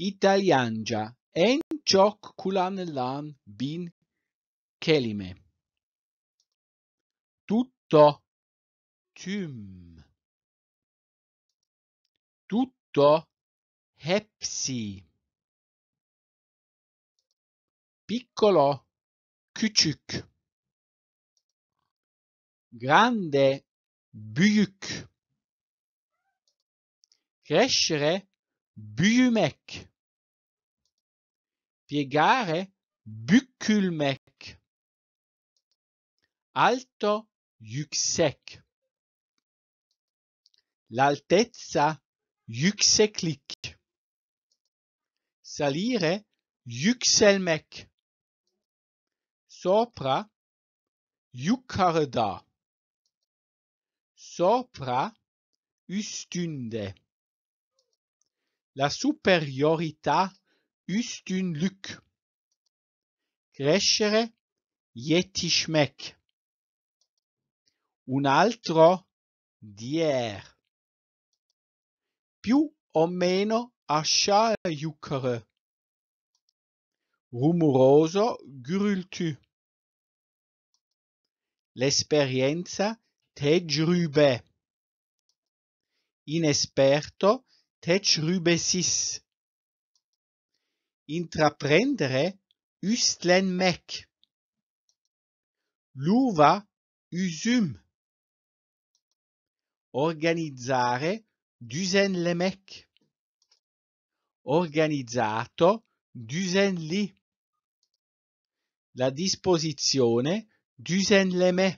İtalyanca en çok kullanılan bin kelime. Tutto, tüm. Tutto, hepsi. Piccolo, küçük. Grande, büyük. Crescere, büyümek. Bir gare bükülmek. Alto yüksek. L'altezza yükseklik. Salire yükselmek. Sopra yukarıda. Sopra üstünde. La superiorità üstünlük. Crescere, yetişmek. Un altro, dier. Più o meno aşağı yukarı. Rumoroso, gürültü. L'esperienza, te tecrübe. Inesperto, tecrübesiz. Intraprendere üstlenmek. Luva usum. Organizzare düzenlemek. Organizzato düzenli. La disposizione düzenleme.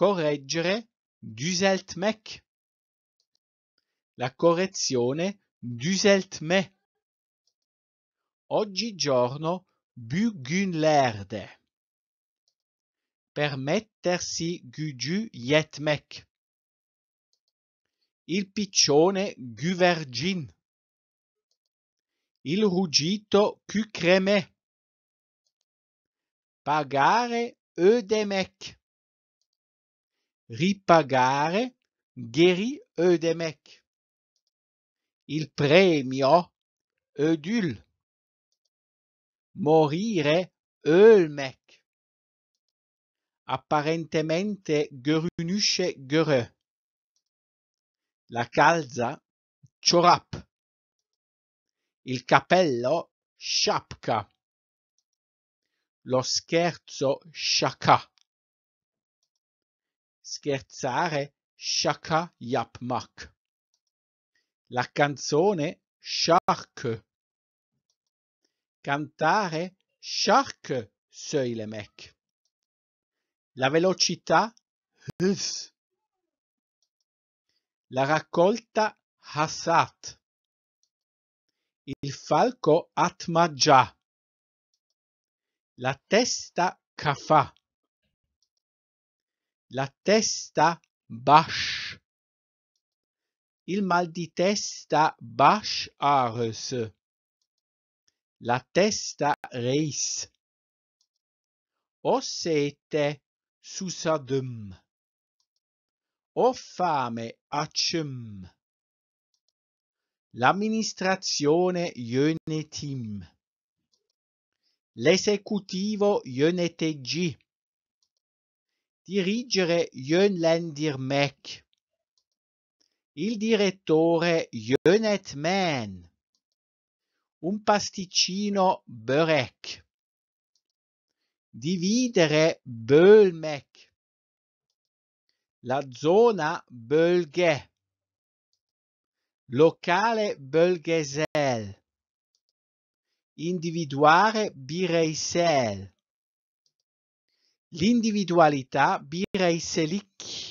Correggere düzeltmek la correzione Düsseldme. Oggigiorno bugünlerde. Permettersi gücü yetmek. Il piccione güvercin. Il ruggito kükreme. Pagare ödemek. Ripagare geri ödemek. Il premio Ödül. Morire Ölmek. Apparentemente görünüşe göre. La calza Ciorap. Il cappello Sciapca. Lo scherzo Sciacca. Scherzare Sciacca Yapmak la canzone Shark. Cantare Shark söylemek. La velocità hız. La raccolta hasat. Il falco atmaggia. La testa kafa. La testa bash il mal di testa bash Bash'ars, la testa Reis, o sete Susadum, o fame Acem, l'amministrazione Yönetim, l'esecutivo Yönetici, dirigere Yönlendirmek il direttore Jönet Mann. Un pasticcino Börek. Dividere Bölmek. La zona Bölge. Locale Bölgesel. Individuare Bireisel. L'individualità Bireiselik,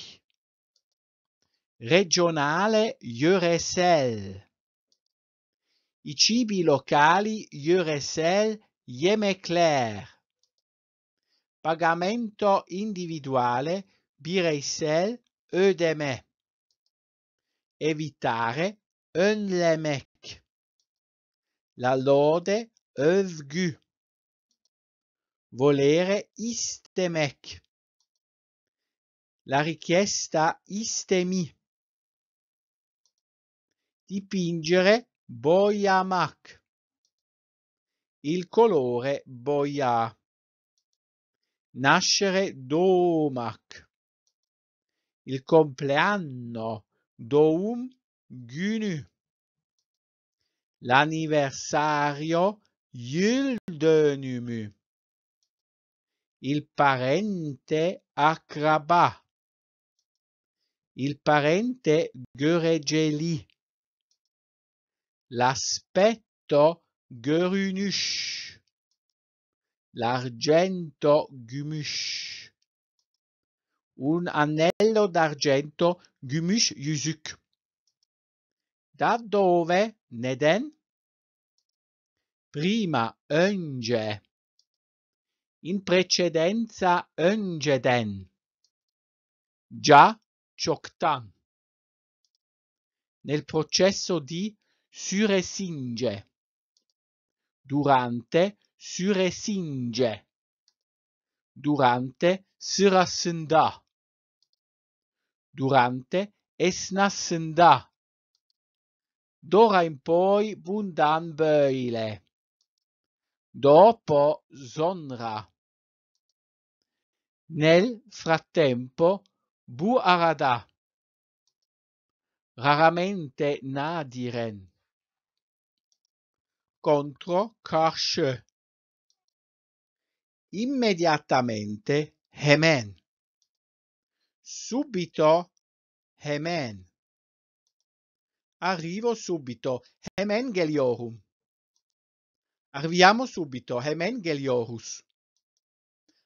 regionale Jüresel. I cibi locali Jüresel Jemekler. Pagamento individuale Bireysel Ödeme. Evitare Önlemek. La lode Övgü. Volere istemek. La richiesta istemi dipingere bojamak, il colore Boia. nascere domak, il compleanno doum günü, l'anniversario yıldönümü, il parente akraba, il parente göreceli, l'aspetto görünüş, l'argento gümüş, un anello d'argento gümüş yüzük. Da dove, neden? Prima, önce. In precedenza, önceden. Già, çoktan. Nel processo di suresinge, durante suresinge. durante sırasında, durante esnasında. D'ora in poi bundan böyle. Dopo sonra. Nel frattempo bu arada. Raramente nadiren contro Karsh. Immediatamente Hemen. Subito Hemen. Arrivo subito. Hemen Geliorum. Arriviamo subito. Hemen Geliorus.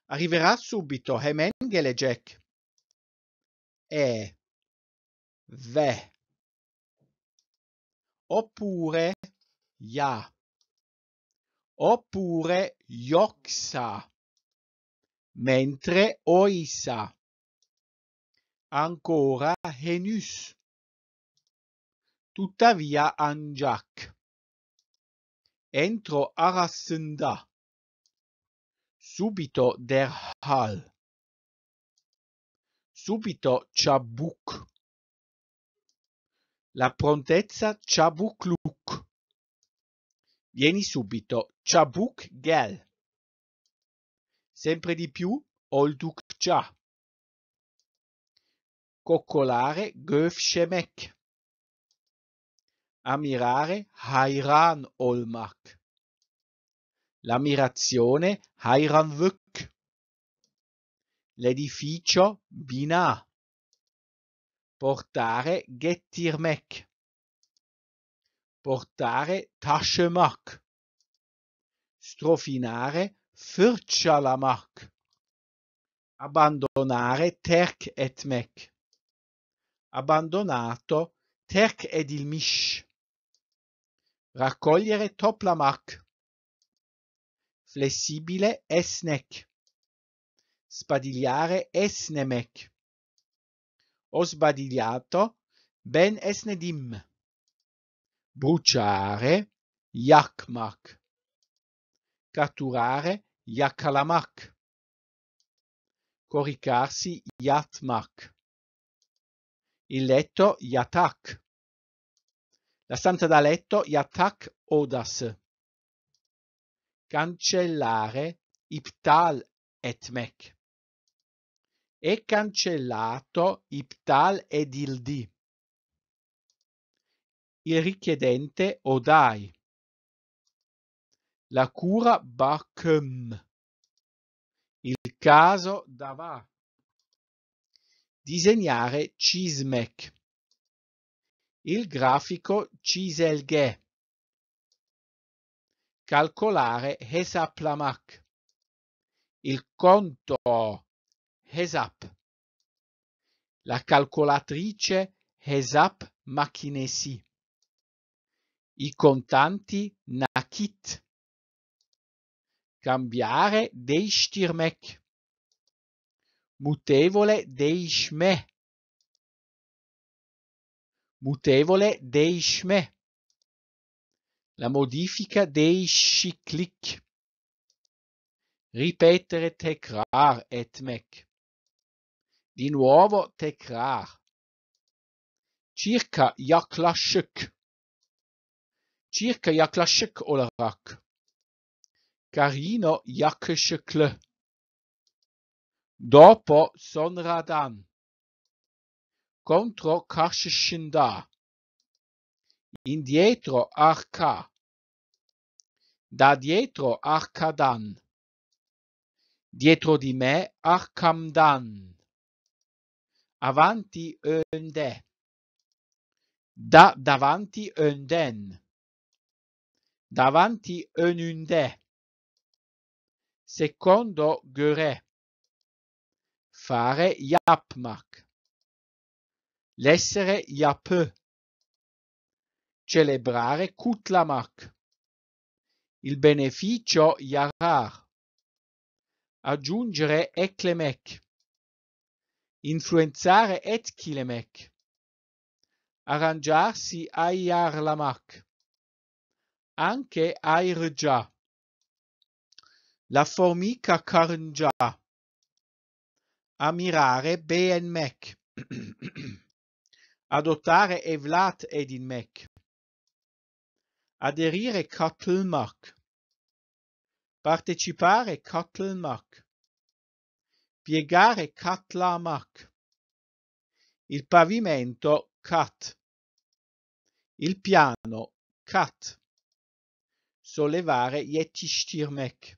Arriverà subito. Hemen Gelegek. E. Ve. Oppure. Ja oppure Yoksa, mentre Oisa, ancora Henus, tuttavia Anjak, entro Arasenda, subito Der Hal, subito Chabuk, la prontezza Chabukluk Vieni subito, Chabuk Gel. Sempre di più, Olduk Cha. Coccolare, Göfshemek. Ammirare, Hairan Olmak. L'ammirazione, Hairan Hayranvuk. L'edificio, Bina. Portare, Getirmek portare tascemak, strofinare fırçalamak, abbandonare terk et etmek, abbandonato terk ed il mish, raccogliere toplamak, flessibile esnek, spadigliare esnemek, ho sbadigliato ben esnedim bruciare yakmak, catturare yakalamak, coricarsi yatmak, il letto yatak, la stanza da letto yatak odas, cancellare iptal etmek, è cancellato iptal edildi il richiedente o La cura Bachem. Il caso Dava. Disegnare Cismec. Il grafico Ciselghe. Calcolare Hesaplamak. Il conto Hesap. La calcolatrice Hesap Machinesi i contanti nakit, cambiare dei stirmec. mutevole dei shme, mutevole dei shme, la modifica dei shiklik, ripetere tekrar et mek, di nuovo tekrar, circa yaklashuk, circa yaklaşık olarak carino yakışıklı dopo sonradan contro karşısında indietro arka da dietro arkadan dietro di me arkamdan avanti önde da davanti önden davanti önünde secondo göre fare yapmak l'essere yapı celebrare kutlamak il beneficio yarar aggiungere eklemek influenzare etkilemek arrangiarsi ayarlamak anche airgia, la formica carngia, ammirare Be'enmek, adottare Evlat Edinmek, aderire Katılmak, partecipare Katılmak, piegare Katlamak, il pavimento Kat, il piano Kat sollevare Yetishtirmek,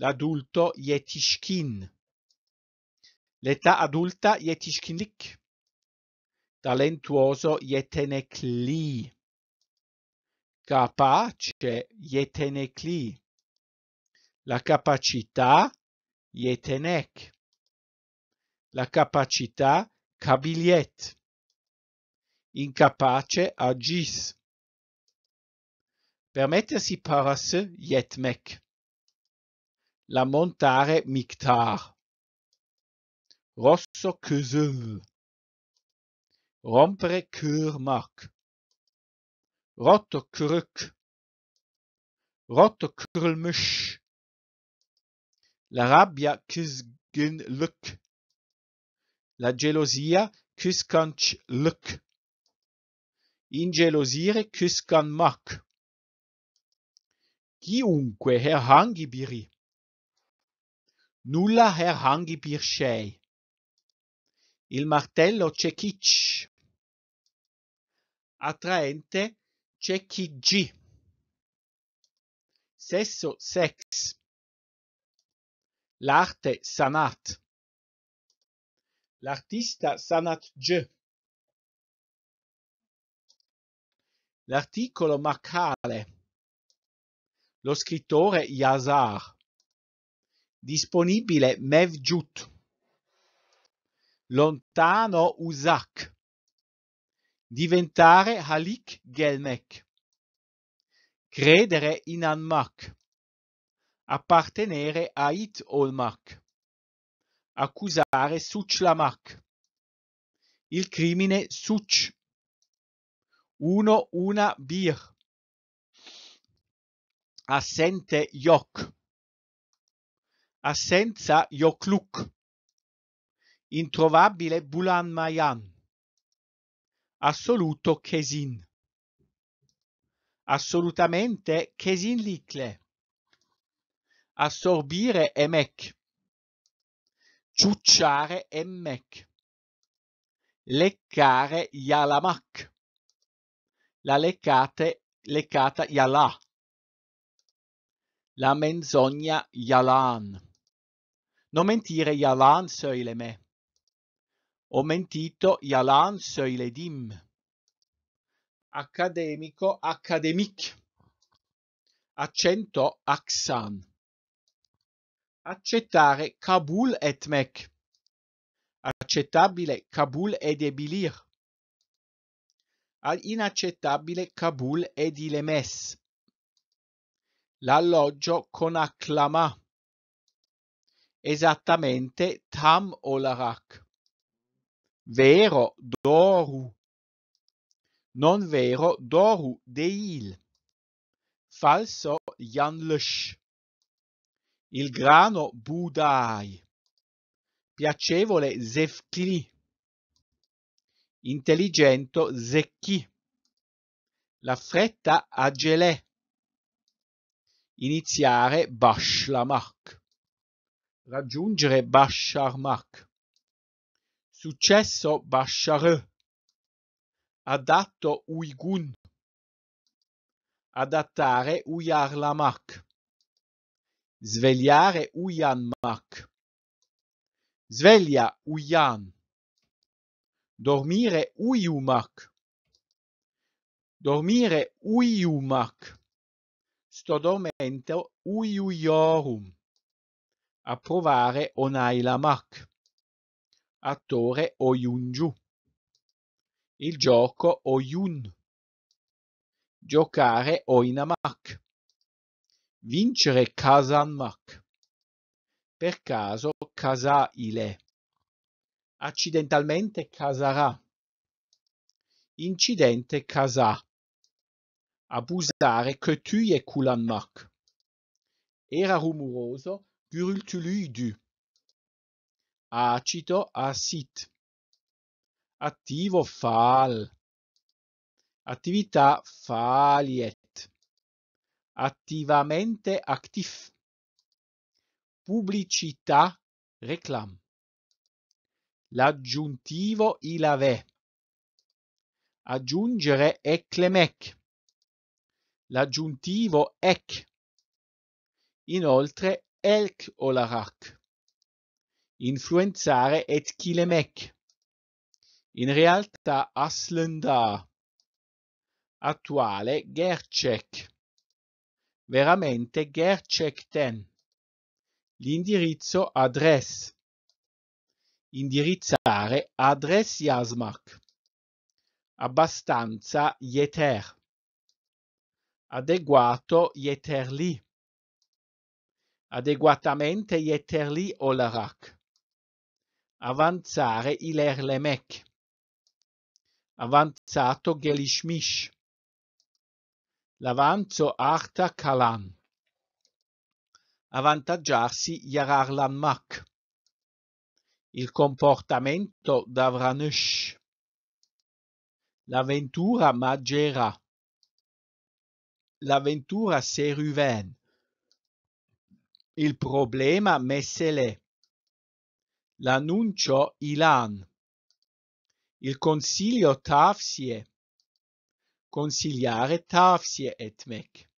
l'adulto Yetishkin, l'età adulta Yetishkinlik, talentuoso Yetenekli, capace Yetenekli, la capacità Yetenek, la capacità Kabiliet, incapace Agis permettersi parasse jetmek. La montare miktar. Rosso kusum. Rompere kurmak. Rotto kruk. Rotto La rabbia luk. La gelosia gelosire Ingelosire mak. Chiunque herhangi biri. Nulla herhangi bir şey. Il martello cekic. Attraente cekigi. Sesso sex. L'arte sanat. L'artista sanat g. L'articolo macale lo scrittore Yazar. Disponibile Mevjut. Lontano Uzak. Diventare Halik Gelmek. Credere in Anmak. Appartenere a It Olmak. Accusare Suchlamak. Il crimine Such. Uno una bir assente yok, assenza yokluk, introvabile bulan mayan, assoluto kesin, assolutamente kesin likle, assorbire emek, ciucciare emmek, leccare yalamak, la leccate, leccata yalah la menzogna Yalan. Non mentire Yalan söyle me. Ho mentito Jalan söyledim. Accademico, academic. Accento aksan. Accettare Kabul et Mek. Accettabile Kabul edebilir. Inaccettabile Kabul edilemes l'alloggio con Aclamah, esattamente tam olarak. Vero doru, non vero doru deil, falso yanlsh. Il grano budai, piacevole zefkli, Intelligente zecchi, la fretta agelè Iniziare Bashlamak, Raggiungere Basharmak, Successo başarı. Adatto uygun. Adattare uyarlamak. Svegliare uyanmak. Sveglia uyan. Dormire uyumak. Dormire uyumak sto testamento Uiuiorum, approvare Onaila Mac, attore Oyunju, il gioco Oyun, giocare Oinamak, vincere Kazanmak, per caso ile, accidentalmente Casarà, incidente Casà abusare che tu e culanmac. Era rumoroso, du. Acito acit. Attivo fal. Attività faliet. Attivamente actif. Pubblicità reclam. L'aggiuntivo ilave. Aggiungere eclemec l'aggiuntivo ek. Inoltre elk olarak, influenzare et etkilemek. In realtà aslenda, attuale gercek, veramente gercekten. L'indirizzo address, indirizzare adres yazmak, abbastanza yeter adeguato Yeterli, adeguatamente Yeterli olarak, avanzare ilerlemek, avanzato gelişmiş, l'avanzo arta kalan, avvantaggiarsi yararlanmak, il comportamento davranış, l'avventura magera, l'avventura se Séruvène. Il problema Messelé. L'annuncio Ilan. Il consiglio Tafsie. Consigliare Tafsie et mec.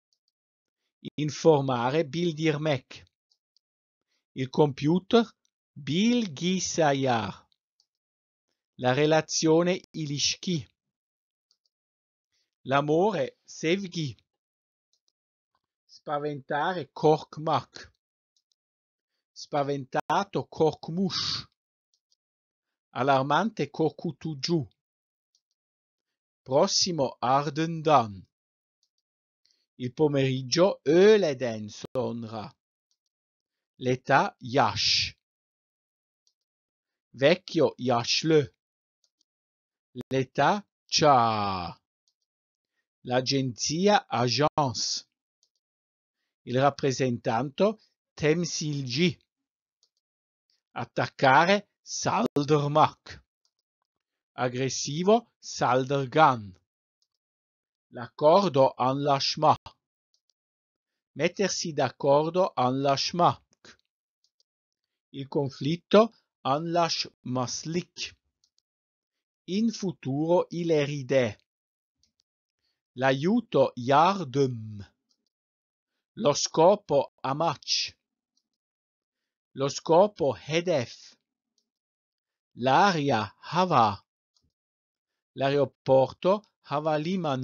Informare bildirmek. Il computer bilgisayar. La relazione ilishki. L'amore sevgi. Spaventare Korkmak, Spaventato Corkmush. Allarmante Corcutugiù. Prossimo Ardendan. Il pomeriggio Öleden Sonra. L'età Yash. Vecchio Yashle. L'età Cha. L'agenzia Agence il rappresentante temsilci. Attaccare saldırmak. Aggressivo Saldergan. L'accordo anlaşma. Mettersi d'accordo anlaşmak. Il conflitto anlaşmaslik. In futuro il ileride. L'aiuto yardım. Lo scopo amac. Lo scopo hedef. L'aria hava. L'aeroporto havaliman.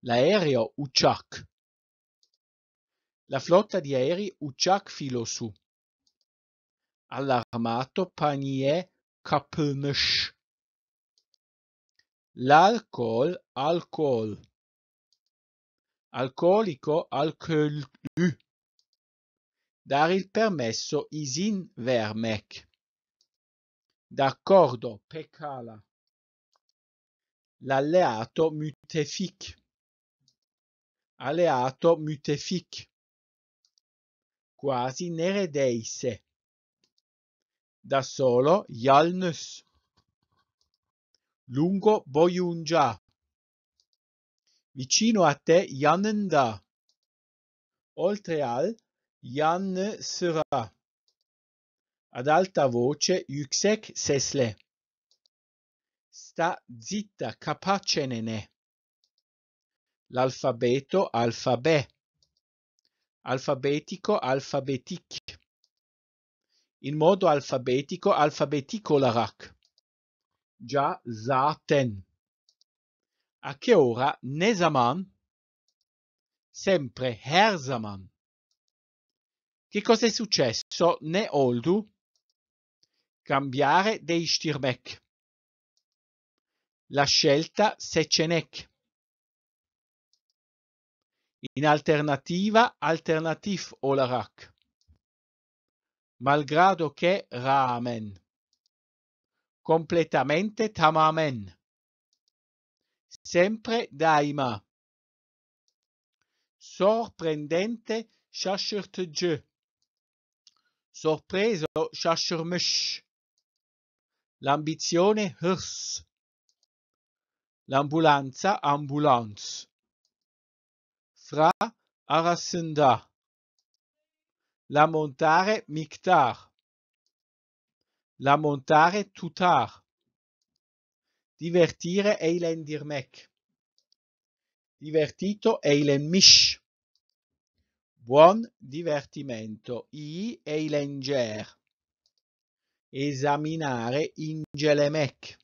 L'aereo Uchak. La flotta di aerei Uchak filo su. All'armato panie Kapılmış. L'alcol alcol alcolico alcölü, dare il permesso izin vermec. D'accordo, pekala. L'alleato müttefik. Alleato müttefik. Quasi neredeyse. Da solo yalnız. Lungo boyunca vicino a te, yanında. Oltre al, yan sera. Ad alta voce, yüksek sesle. Sta zitta, capace kapacenene. L'alfabeto, alfabè. Alfabetico, alfabetik. In modo alfabetico, alfabetikolarak. Già, zaten a che ora Nesaman, sempre Herzaman. Che cosa è successo? Ne oldu? Cambiare dei stirmec. La scelta Secenek. In alternativa, alternativ olarak. Malgrado che ramen. Completamente tamamen sempre daima. Sorprendente şaşırtıcı. Sorpreso şaşırmış. L'ambizione hırs. L'ambulanza ambulance. Fra arasenda. La montare miktar. La montare tutar. Divertire Eilen Dirmek. Divertito Eilen Mish. Buon divertimento. I Eilen Ger. Esaminare Ingelemek.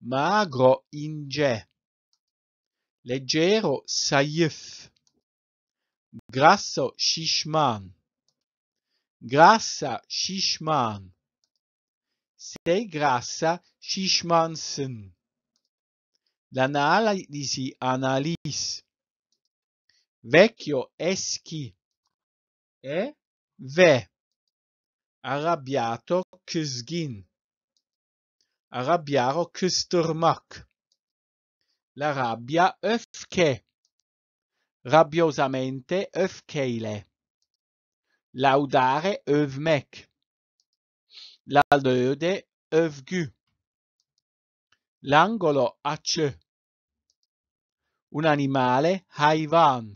Magro Inge. Leggero Sayif. Grasso Shishman. Grassa Shishman sei grassa, şişmansın. L'analisi, analis. Vecchio, eschi E, ve. Arrabbiato, kızgın. Arrabbiaro, kıstırmak. La rabbia, öfke. Rabbiosamente, öfkeile. Laudare, övmek l'aldeode övgü, l'angolo AC, un animale hayvan,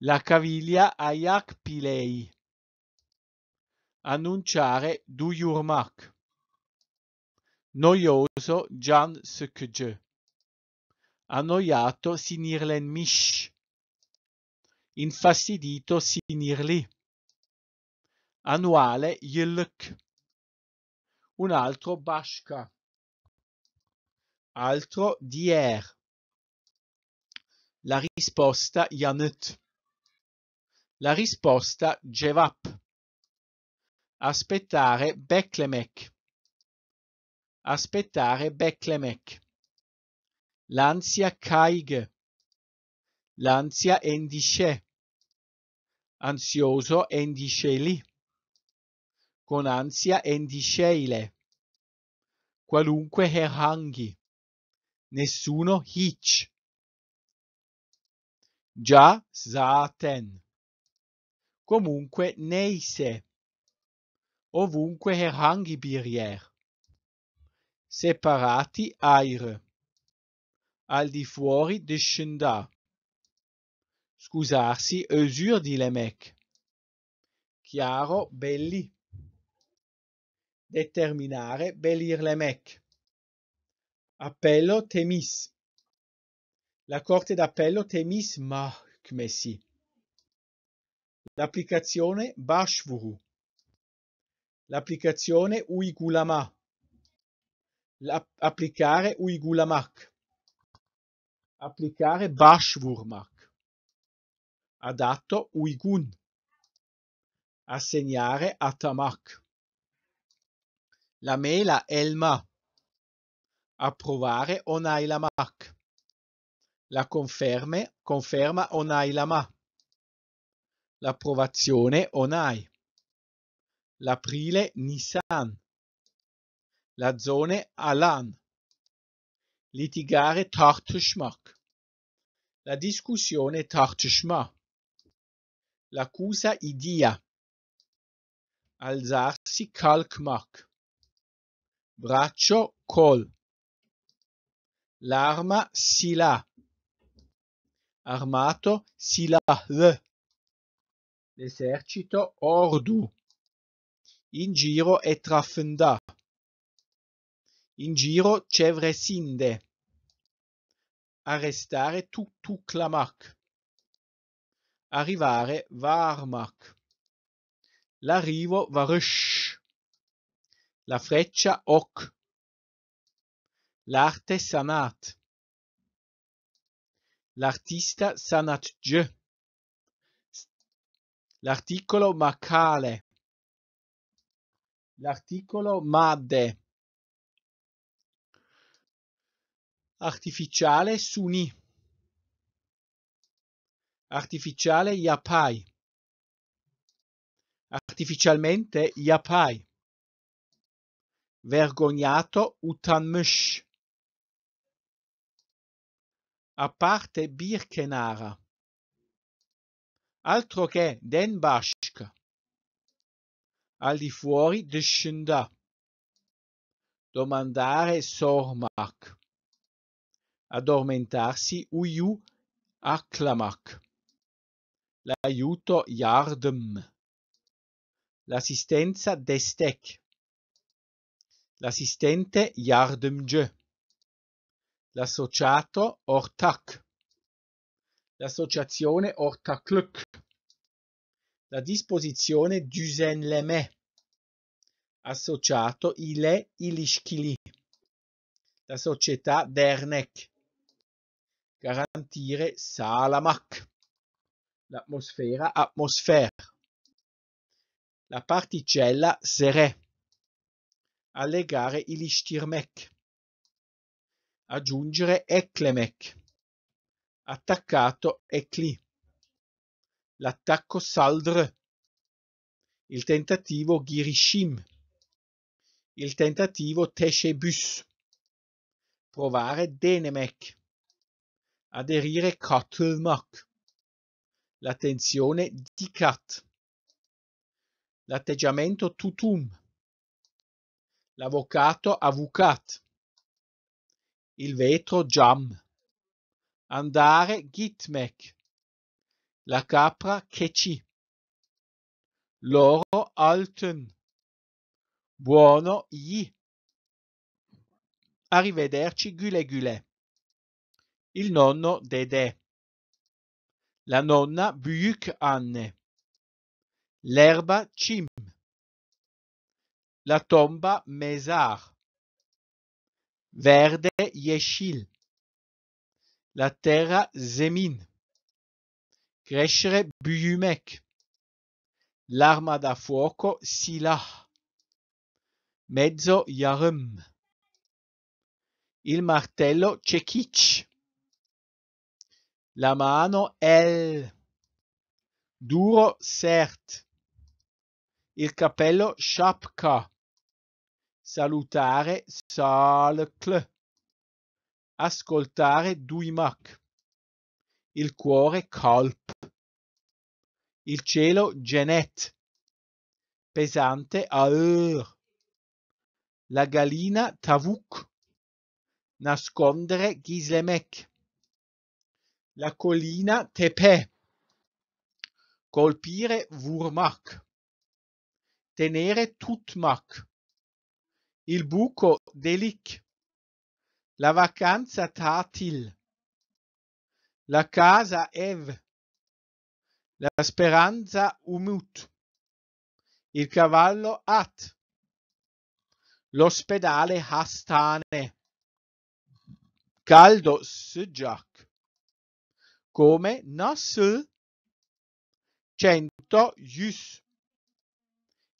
la caviglia ayakpilei, annunciare duyurmak, noioso Jan Sukje, annoiato Sinirlen Mish, infastidito Sinirli annuale Yilk, un altro Bashka, altro Dier. La risposta Yanet. La risposta Jevap. Aspettare Beklemek. Aspettare Beklemek. L'ansia Kaig. L'ansia Endisce. Ansioso Endisce lì con ansia e disceile. Qualunque erranghi. Nessuno hic. Già zaten. Comunque neise. Ovunque erranghi birier. Separati aire. Al di fuori descenda. Scusarsi usur di lemec. Chiaro belli determinare Belir Belirlemek. Appello Temis. La Corte d'Appello Temis Mahkmesi. L'applicazione Bashvuru. L'applicazione Uigulama. Applicare Uigulamak. Applicare Bashvurmak. Adatto Uigun. Assegnare Atamak la mela è il ma. Approvare on onailamak. La conferme, conferma on onailama. L'approvazione on onai. L'aprile Nissan. La zone Alan. Litigare tartışmak. La discussione tartışma. L'accusa idia. Alzarsi kalkmak braccio col, l'arma si silah, armato si silah, l'esercito ordu, in giro è trafenda, in giro cevresinde, arrestare tutuklamak, arrivare varmak, l'arrivo varush la freccia Ok, l'arte Sanat, l'artista Sanat Sanatj, l'articolo Makale, l'articolo Madde, artificiale Suni, artificiale Yapai, artificialmente Yapai vergognato utanmush. A parte Birkenara. Altro che Den Bashk. Al di fuori di Shinda. Domandare Sormak. Addormentarsi Uyu Aklamak. L'aiuto Yardm. L'assistenza Destek l'assistente yardımcı, l'associato ortak, l'associazione ortaklık, la disposizione düzenleme, associato ile Ilishkili, la società dernek, garantire salamak, l'atmosfera Atmosfer, la particella sere, allegare Ilistirmech, aggiungere Eklemek, attaccato Ekli, l'attacco Saldr, il tentativo Girishim, il tentativo Teshebus, provare Denemek, aderire Kotlmok, la tensione Dikat, l'atteggiamento Tutum, l'avvocato avvocat, il vetro jam, andare gitmec, la capra keci, l'oro alten, buono gli, Arrivederci gule gule. Il nonno dede. La nonna büyük anne. L'erba cim la tomba Mesar, verde Yeshil, la terra Zemin, crescere Buyumek, l'arma da fuoco Silah, mezzo Yarem, il martello Cekic, la mano El, duro Sert, il capello Shapka, salutare salcl, ascoltare duimak, il cuore colp, il cielo genet, pesante aur, la gallina tavuk, nascondere ghislemek, la collina tepe, colpire vurmak, tenere tutmak, il buco delic, la vacanza tatil, la casa ev, la speranza umut, il cavallo at, l'ospedale hastane, caldo sujak, come nasl, cento yus,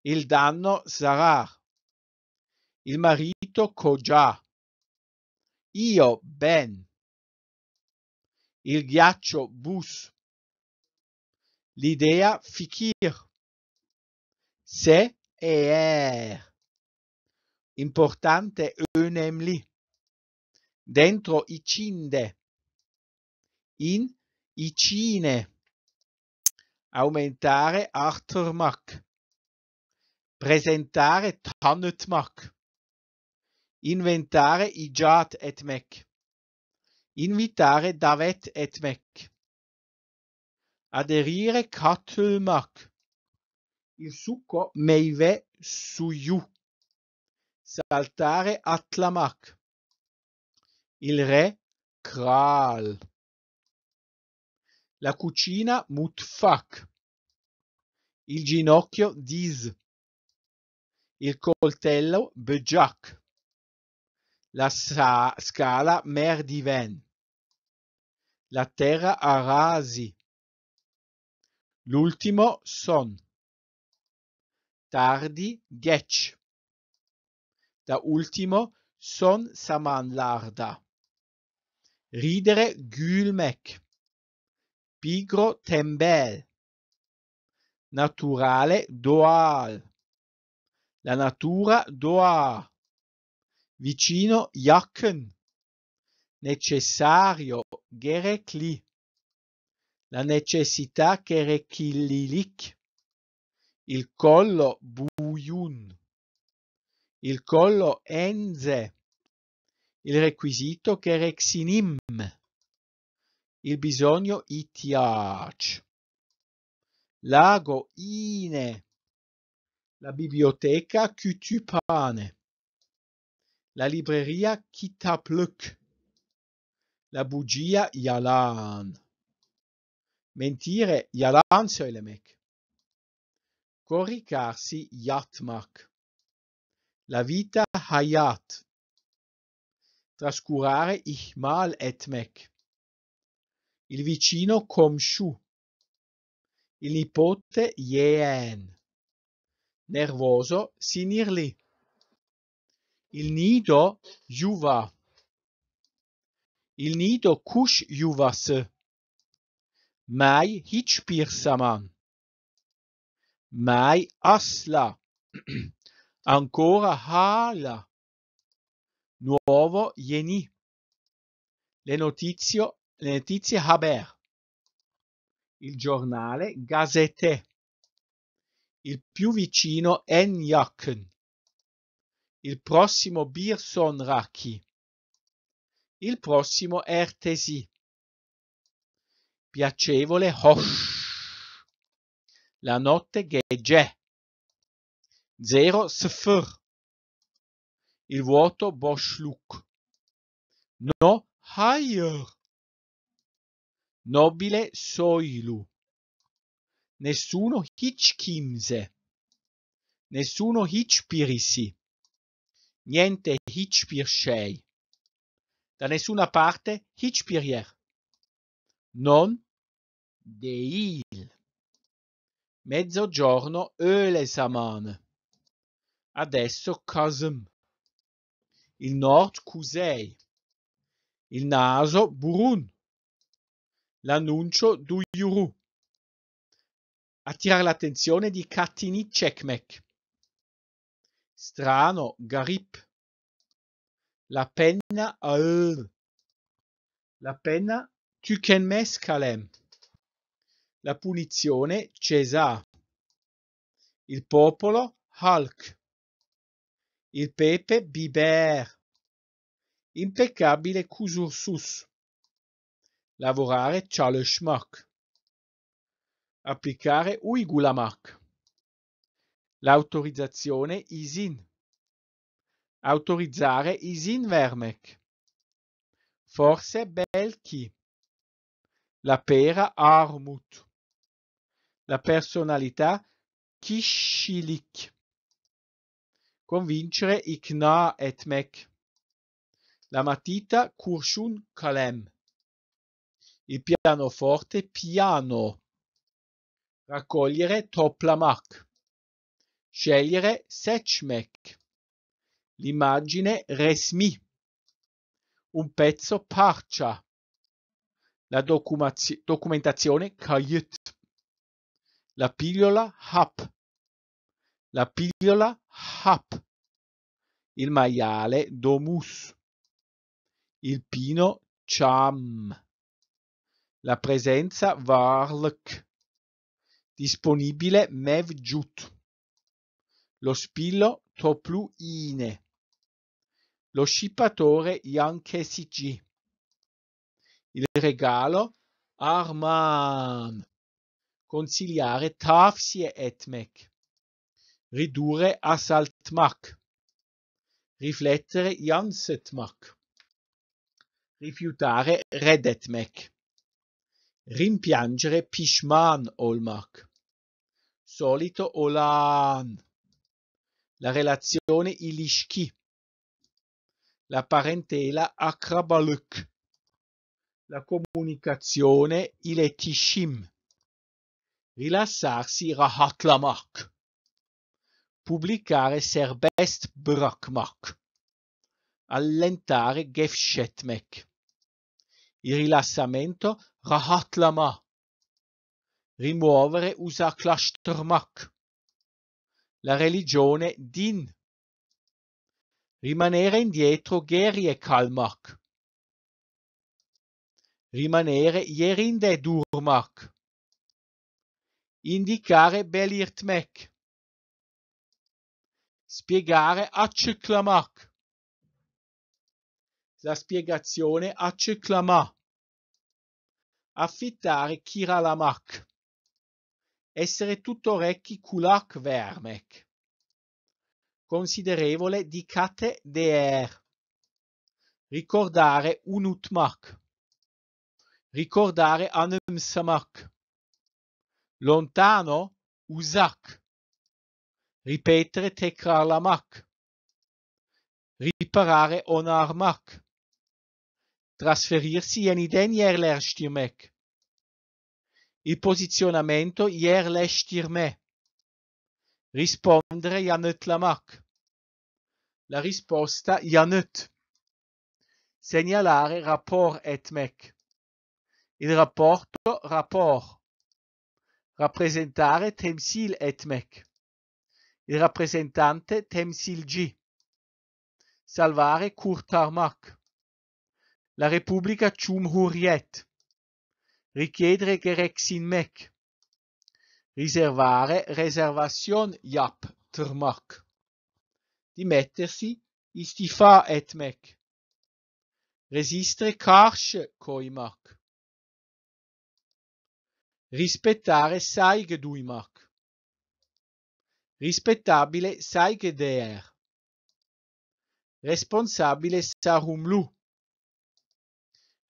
il danno sarar. Il marito Cogià. Io Ben. Il ghiaccio Bus. L'idea Fikir. Se e er. Importante önemli. Dentro icinde. In icine. Aumentare artırmak. Presentare tanıtmak inventare Ijat et Mek, invitare Davet et Mek, aderire Katul Mak, il succo Meive Suyu, saltare Atlamak, il re Kral, la cucina Mutfak, il ginocchio Diz, il coltello Bejak la sa- scala Merdiven, la terra Arasi, l'ultimo Son, tardi Gech, da ultimo Son Samanlarda, ridere Gülmek, pigro Tembel, naturale Doal, la natura Doa vicino Jacken, necessario Gerekli, la necessità Kerekililik, il collo Bujun, il collo Enze, il requisito Kerexinim, il bisogno Itiach, lago Ine, la biblioteca kutupane la libreria Kitapluk, la bugia yalan, mentire yalan Soilemek. korrikarsi yatmak, la vita hayat, trascurare ihmal etmek, il vicino komşu, il nipote Yen. nervoso sinirli. Il nido Juva. Il nido kush yuvası. Mai hiçbir zaman. Mai asla. Ancora hala. Nuovo yeni. Le, notizio, le notizie haber. Il giornale gazette. Il più vicino en yakın il prossimo Birson Raki, il prossimo Ertesi, piacevole Hosh, la notte Gege, zero Sfr, il vuoto Boshluk, no Higher, nobile Soilu, nessuno Hitchkimse, nessuno Hitchpirisi niente hitchpir Da nessuna parte Hitchpirier. Non Deil. Mezzogiorno samane. Adesso Cosm. Il nord Cusei. Il naso Burun. L'annuncio du Yuru. Attirare l'attenzione di Katini Cekmek strano, garip. La penna al. La penna tu tükenmez kalem. La punizione cesà. Il popolo Hulk. Il pepe biber. Impeccabile kusursus. Lavorare çalışmak. Applicare uygulamak. L'autorizzazione ISIN. Autorizzare ISIN-Vermec. Forse Belki. La pera Armut. La personalità Kishilik. Convincere Ikna Etmek. La matita Kurshun Kalem. Il pianoforte Piano. Raccogliere Toplamak scegliere seçmek, l'immagine resmi, un pezzo Parcia, la documentazione kayıt, la pillola hap, la pillola hap, il maiale domus, il pino cham, la presenza varlk, disponibile Mevjut lo spillo toplu ine, lo scippatore Jankesigi, il regalo Arman, consigliare tafsie etmek, ridurre Asaltmak, riflettere Jansetmak, rifiutare Redetmek, rimpiangere Pishman Olmak, solito Olan la relazione Ilishki, la parentela Akrabaluk, la comunicazione Iletishim, rilassarsi Rahatlamak, pubblicare Serbest Brakmak, allentare Gefshetmek, il rilassamento Rahatlama, rimuovere Usaklashtrmak, la religione Din. Rimanere indietro Gerie Kalmak. Rimanere Yerinde Durmak. Indicare Belirtmek. Spiegare Aceclamak. La spiegazione Aceclamak. affittare Kiralamak essere tutto orecchi kulak vermec, considerevole di kate deer, ricordare unutmak, ricordare anemsamak, lontano usak, ripetere tekrarlamak, riparare onarmak, trasferirsi in jeniden yerlerstimek, il posizionamento yerleştirme. Rispondere Janet Lamak. La risposta Janet. Segnalare rapor etmek. Il rapporto rapport. Rappresentare temsil etmek. Il rappresentante G. Salvare kurtarmak. La Repubblica Cumhuriyet richiedere gereksinmek, riservare reservation yap tırmak, dimettersi istifa et etmek, resistere karşı koymak, rispettare saygı duymak, rispettabile saygı der. responsabile sarumlu,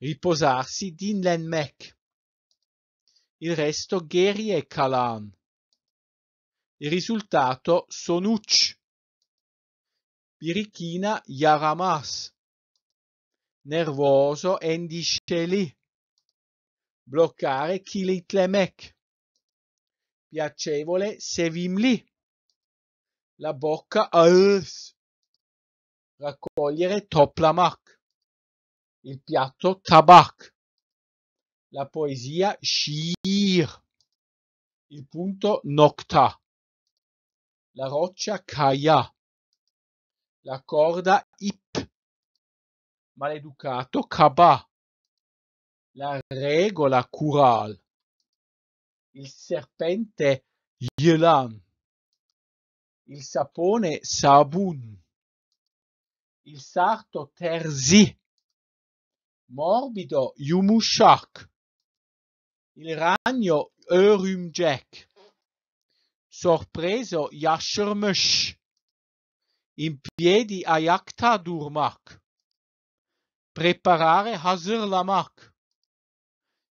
riposarsi dinlenmek, il resto Gary e Calan. Il risultato Sonuç, Birichina Yaramas, Nervoso Endişeli, Bloccare Kilitlemek, Piacevole Sevimli, La bocca Ağız, Raccogliere Toplamak, Il piatto Tabak la poesia Shir, il punto Nocta, la roccia Kaya, la corda Ip, maleducato Kaba, la regola Kural, il serpente Yelan, il sapone Sabun, il sarto Terzi, morbido Yumushak, il ragno Örümcek, sorpreso Yaşırmış, in piedi ayakta durmak, preparare hazırlamak,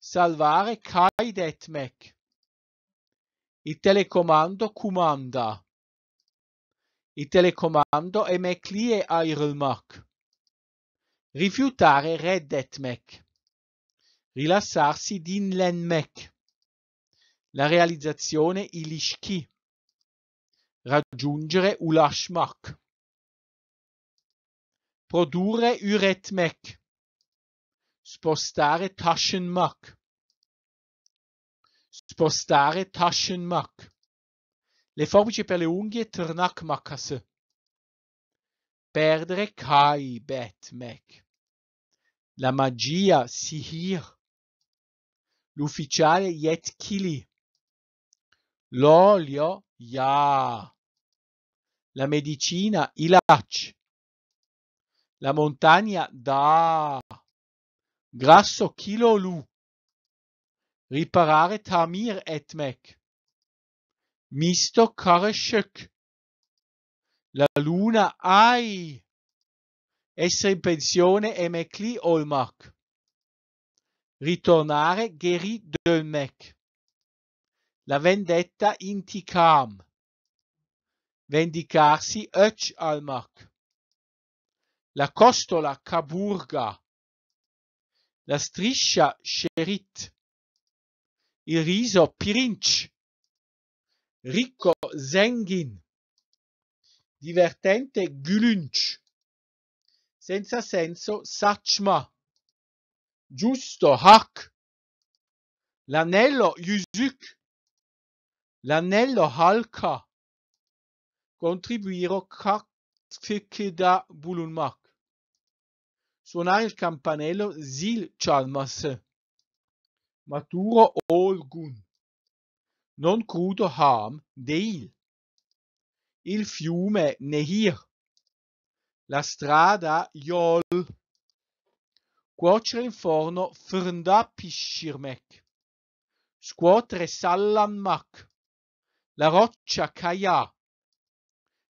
salvare kaydetmek, il telecomando kumanda, il telecomando emekliye ayrılmak, rifiutare reddetmek rilassarsi di Nlenmek, la realizzazione Ilishki, raggiungere Ulashmak, produrre Uretmek, spostare Tashenmak, spostare Tashenmak, le forbici per le unghie Trnakmakas, perdere Kai Betmek, la magia Sihir, l'ufficiale yetkili, l'olio ya, la medicina ilac, la montagna da, grasso kilolu, riparare tamir etmek, misto kareshek, la luna ai, essere in pensione emekli olmak ritornare Geri Dölmek. La vendetta Intikam. Vendicarsi Öc Almak. La costola Kaburga. La striscia Sherit. Il riso Pirinch. Ricco Zengin. Divertente Gülünç. Senza senso Sachma giusto Hak, l'anello Yusuk, l'anello Halka, contribuire da Bulunmak, suonare il campanello Zil Chalmas, maturo Olgun, non crudo Ham Deil, il fiume Nehir, la strada Yol cuocere in forno fırında pişirmek, scuotere sallanmak, la roccia kaya,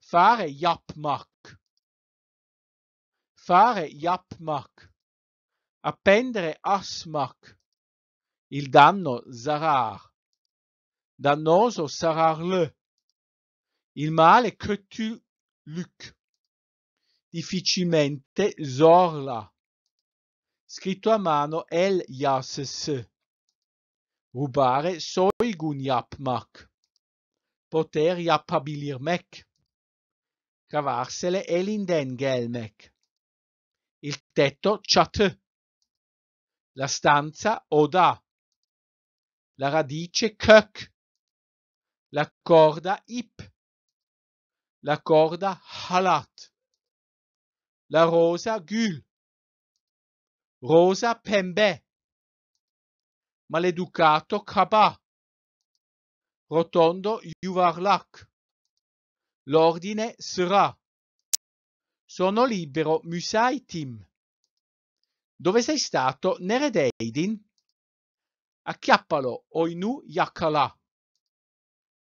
fare yapmak, fare yapmak, appendere asmak, il danno zarar, dannoso sararlı, il male kötülük, difficilmente zorla, scritto a mano El Yasses. Rubare Soygun Yapmak. Poter mek. Cavarsele Elinden Gelmek. Il tetto Chat. La stanza Oda. La radice Kök. La corda Ip. La corda Halat. La rosa Gül rosa pembe, maleducato cabà, rotondo yuvarlak, l'ordine sarà, sono libero musaitim. Dove sei stato Neredeidin? Acchiappalo oinu yakala.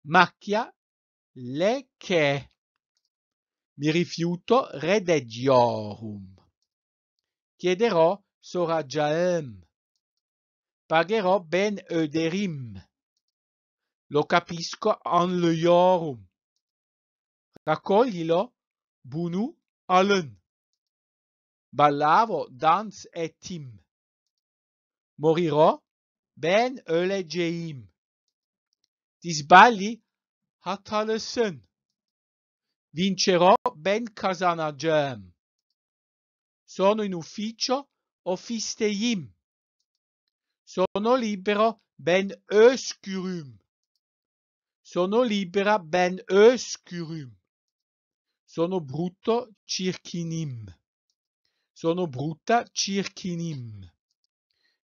Macchia le che. Mi rifiuto redegiorum. Chiederò soracağım. Bagero ben öderim. Lo capisco anlıyorum. Raccoglilo bunu alın. Ballavo dans etim, Moriro ben öleceğim. Dizbali hatalısın. Vincerò ben kazanacağım. Sono in ufficio ofisteyim. Sono libero ben öskürüm. Sono libera ben öskürüm. Sono brutto çirkinim. Sono brutta çirkinim.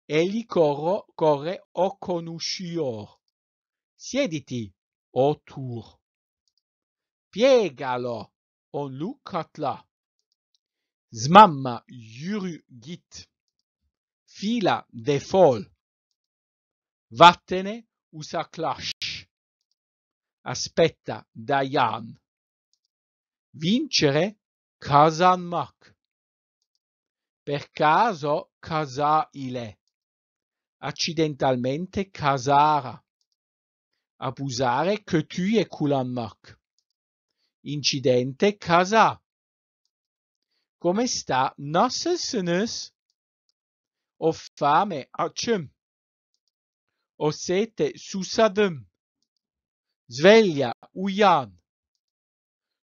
Egli corro, corre o conoscior. Siediti, otur. Piegalo, on lu katla. Zmamma, yürü git. fila default, vattene, usa clash, aspetta Dayan, vincere kazanmak, per caso kazaile, accidentalmente kazara, abusare kötüye kullanmak, incidente kaza. Come sta? Nasılsınız? ho fame, accium, ho sete, susadem. sveglia, uyan,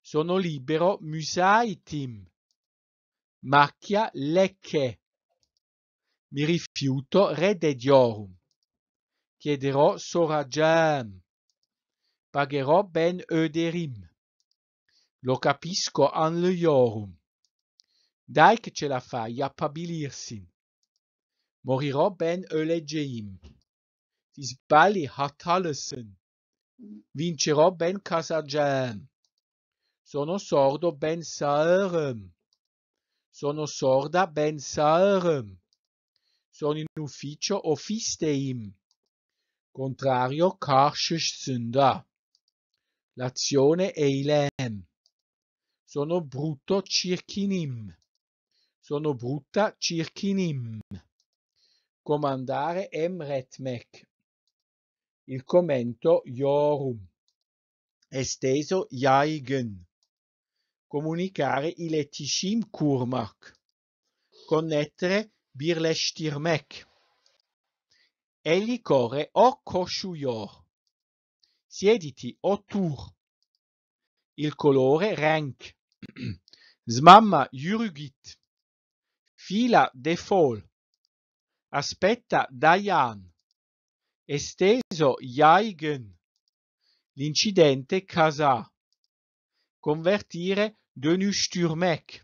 sono libero, musaitim, macchia, lecche, mi rifiuto, redediorum, chiederò, soragem, pagherò, ben öderim, lo capisco, anliorum, dai che ce la fai, appabilirsin, Morirò ben Eulegeim. Ti sbagli Hatalesen. Vincerò ben Casagem. Sono sordo ben Saerem. Sono sorda ben Saerem. Sono in ufficio Ophisteim. Contrario Karsh Sunda. L'azione è Ilem. Sono brutto Circhinim. Sono brutta Circhinim comandare Emretmec. Il commento Iorum, esteso Jaigen, comunicare Iletishim Kurmak, connettere Birleshtirmec. Egli corre o Koshuyor, siediti o Tur, il colore Renk. smamma Jurugit, fila Defol, Aspetta Dayan. Esteso Jaigen. L'incidente Casa. Convertire Denu Sturmec.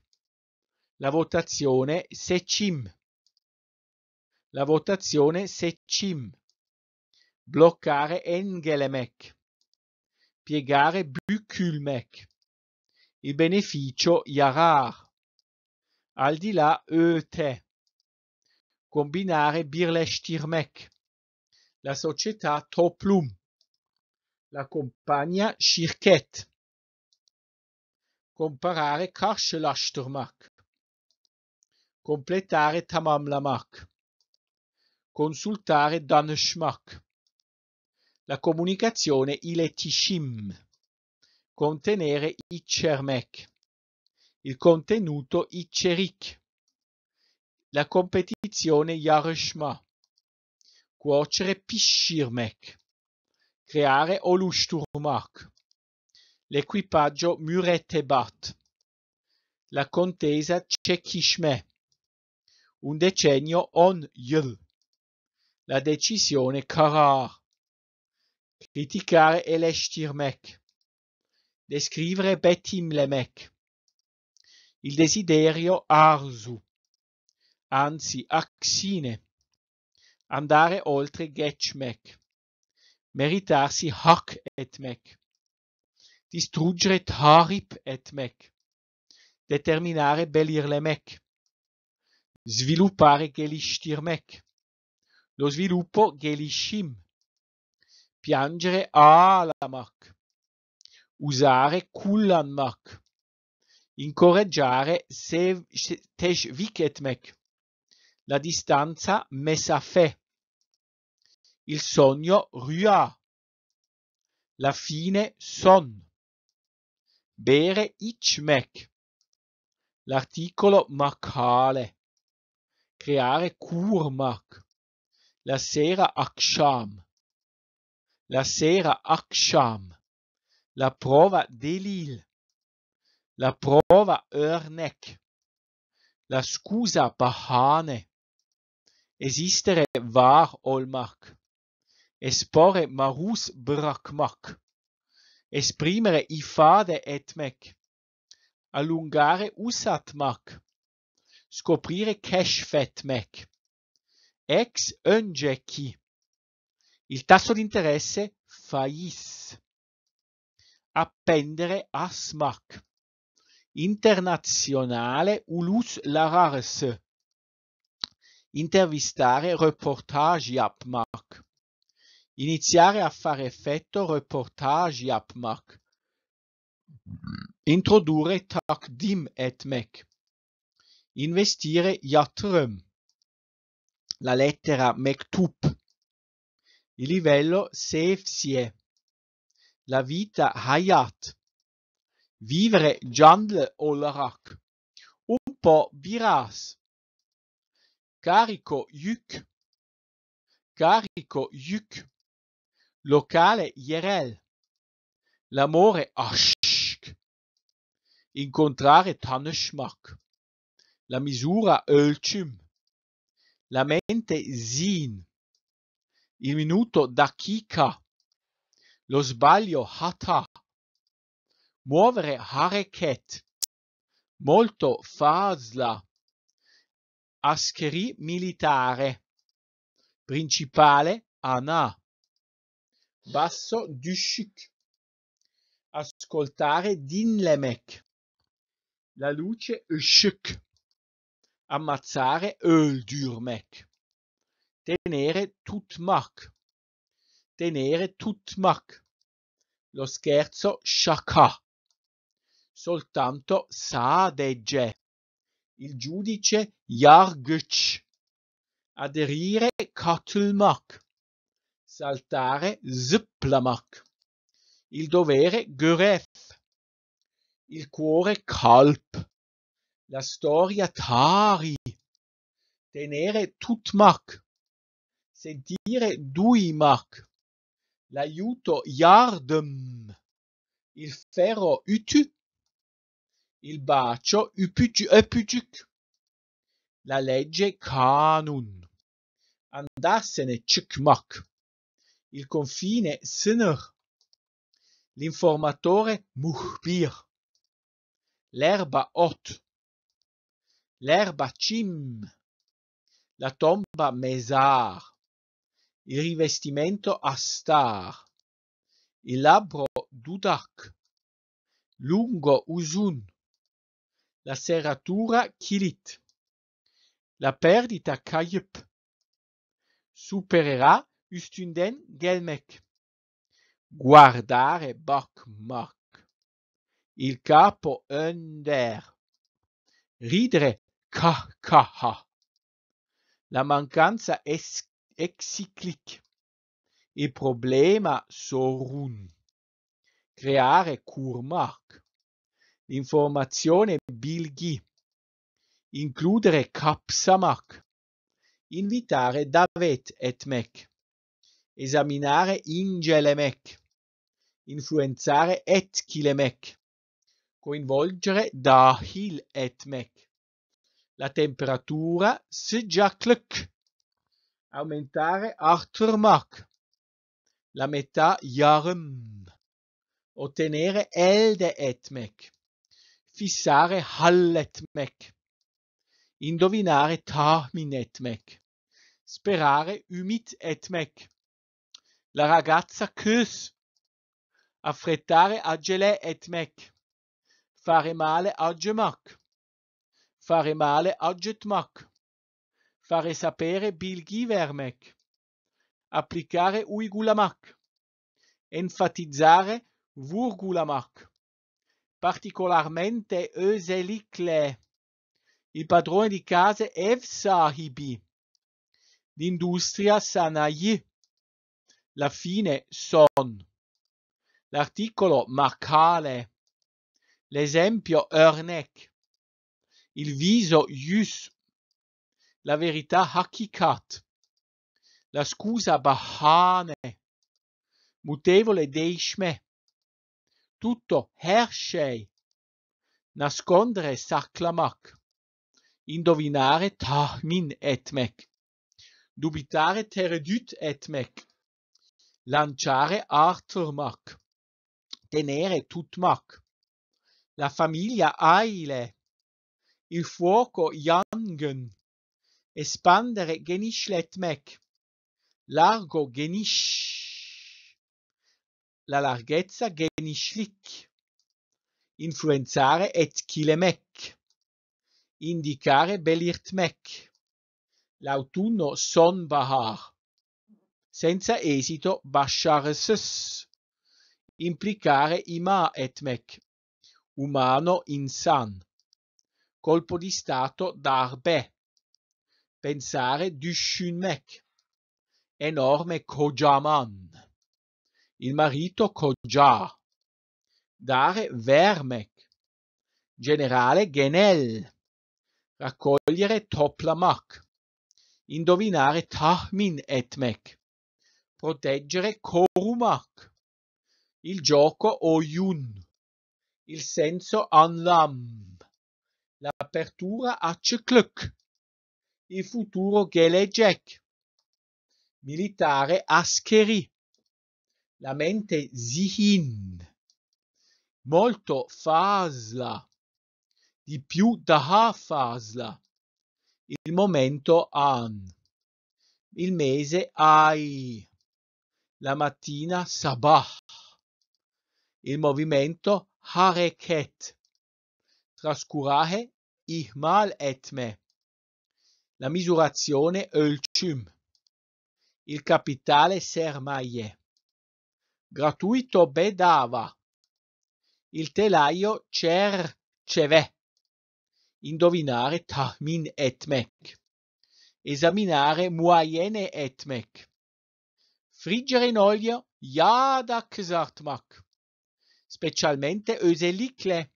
La votazione Secim. La votazione Secim. Bloccare Engelemek. Piegare Bükülmek. Il beneficio Yarar. Al di là Öte combinare Birleshtirmek, la società Toplum, la compagnia Shirket, comparare Karshilashturmak, completare Tamamlamak, consultare Danishmak, la comunicazione Iletishim, contenere Ichermek, il contenuto Icherik la competizione Yarışma, cuocere pişirmek, creare Olushturmak, l'equipaggio mürettebat, la contesa çekişme, un decennio on yıl, la decisione karar, criticare eleştirmek, descrivere betimlemek, il desiderio arzu, anzi Axine, andare oltre Getchmek, meritarsi et etmek, distruggere et etmek, determinare Belirlemek, sviluppare Gelishtirmek, lo sviluppo Gelishim, piangere Alamak, usare Kullanmak, incoraggiare Se- Tejviketmek la distanza fè, il sogno Ruah, la fine Son, bere Ichmek, l'articolo Makale, creare Kurmak, la sera Aksham, la sera Aksham, la prova Delil, la prova Örnek, la scusa Bahane, esistere var olmak, esporre marus brakmak, esprimere i ifade etmek, allungare usatmak, scoprire keşfetmek, ex önceki, il tasso di interesse fais, appendere asmak, internazionale ulus larars, intervistare reportage Yapmak, iniziare a fare effetto reportage Yapmak, introdurre takdim etmek, investire yatırım, la lettera mektup, il livello sefsie, la vita hayat, vivere canlı olarak, un po biras carico yük, carico yük, locale yerel, l'amore ashk, incontrare tanışmak, la misura ölçüm, la mente zin, il minuto dakika, lo sbaglio hata, muovere hareket, molto fazla, Ascheri militare. Principale Ana. Basso Dushuk. Ascoltare Dinlemek. La luce Ushuk. Ammazzare Öldürmek. Tenere Tutmak. Tenere Tutmak. Lo scherzo Shaka. Soltanto Saadegge il giudice Yargch, aderire Katılmak, saltare Zıplamak, il dovere Göref, il cuore Kalp, la storia Tari, tenere Tutmak, sentire Duimak, l'aiuto Yardım, il ferro Ütü, il bacio öpücük. La legge kanun. Andarsene çıkmak. Il confine sınır. L'informatore muhbir. L'erba ot. L'erba cim. La tomba mesar, Il rivestimento astar. Il labbro dudak. Lungo usun la serratura Kilit. La perdita Kayup supererà Ustunden gelmek. Guardare Bok Mok. Il capo önder. Ridere kahkaha. La mancanza es- exiclic. Il problema sorun. Creare kurmak l'informazione bilgi, Includere Kapsamak. Invitare Davet Etmek. Esaminare Ingelemek. Influenzare Etkilemek. Coinvolgere Dahil Etmek. La temperatura Sejaklek. Aumentare Arturmak. La metà Yarm. Ottenere Elde Etmek fissare halletmek, indovinare tahminetmek, sperare umit etmek, la ragazza küss, affrettare agele etmek, fare male agemak, fare male agetmak, fare sapere bilgivermek, applicare uigulamak, enfatizzare vurgulamak particolarmente Özelicle, il padrone di case Evsahibi, l'industria Sanayi, la fine Son, l'articolo Makale, l'esempio Ernek, il viso Yus, la verità Hakikat, la scusa Bahane, mutevole Deishme, tutto Hershey, nascondere saklamak, indovinare tahmin etmek, dubitare teredüt etmek, lanciare artırmak, tenere tutmak, la famiglia aile, il fuoco yangın, espandere genişletmek, largo geniş, la larghezza genişlik, influenzare et kilemek. indicare belirtmek, l'autunno son bahar. senza esito başarısız, implicare ima etmek, umano insan, colpo di stato darbe, pensare düşünmek, enorme kojaman il marito Cojar, dare Vermec, generale genel, raccogliere toplamak, indovinare tahmin etmek, proteggere korumak, il gioco oyun, il senso anlam, l'apertura a cicluk, il futuro gelejek, militare ascheri, la mente zihin, molto fasla, di più da fasla, il momento an, il mese ai, la mattina sabah, il movimento hareket, trascurare ihmal etme, la misurazione ölçüm, il capitale sermaye gratuito bedava. Il telaio cerceve. Indovinare tahmin etmek. Esaminare muayene etmek. Friggere in olio yadak ksartmak. Specialmente öselikle.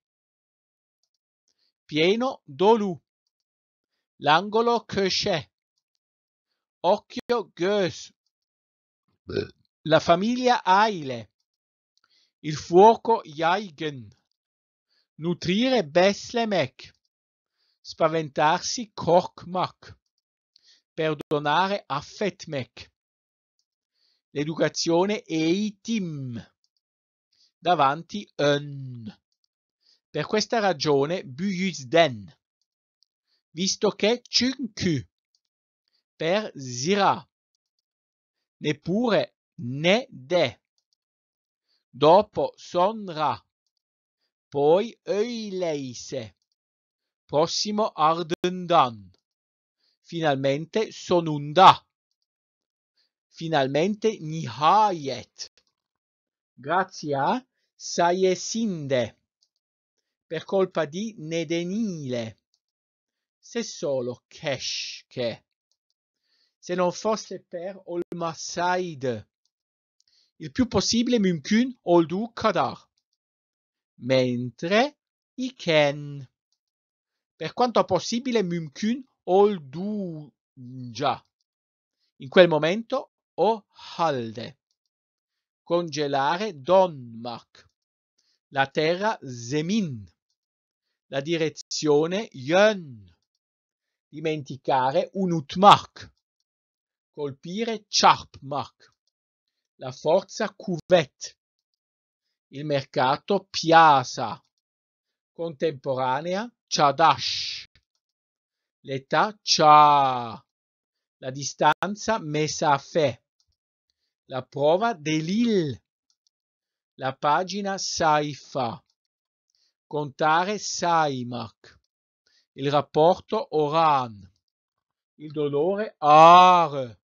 Pieno dolu. L'angolo köşe. Occhio göz. Beh. La famiglia Aile. Il fuoco Jaigen. Nutrire Beslemek. Spaventarsi Korkmak. Perdonare Affetmek. L'educazione Eitim. Davanti Un. Per questa ragione Buyuzden. Visto che Çünkü. Per Zira. Neppure de. dopo Sonra, poi öyleyse, prossimo ardından, finalmente sonunda, finalmente nihayet. Grazie a sayesinde, per colpa di nedenile, se solo kesh che. Se non fosse per Olmasaid, il più possible mümkün olduğu kadar. Mentre iken. Per quanto possibile mümkün olduğunca. In quel momento o halde. Congelare Donmark. La terra zemin. La direzione yön. Dimenticare un unutmark. Colpire Charpmark la forza cuvette, il mercato piazza, contemporanea chadash, l'età cha, la distanza mesafè, la prova delil, la pagina saifa, contare saimak, il rapporto oran, il dolore ar,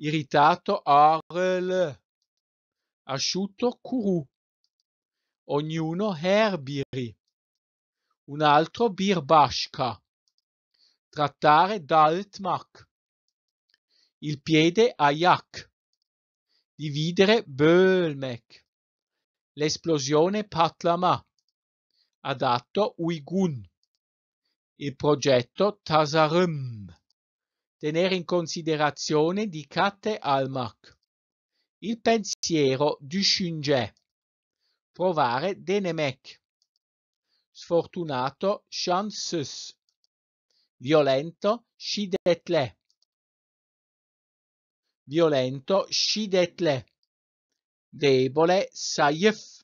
irritato arl, asciutto curù, ognuno herbiri, un altro birbashka, trattare daltmak, il piede ayak, dividere bölmek, l'esplosione patlama, adatto uigun, il progetto tasarum tenere in considerazione di Kate Almack. Il pensiero du Shunge. Provare Denemek. Sfortunato Chansus. Violento Shidetle. Violento Shidetle. Debole Saif.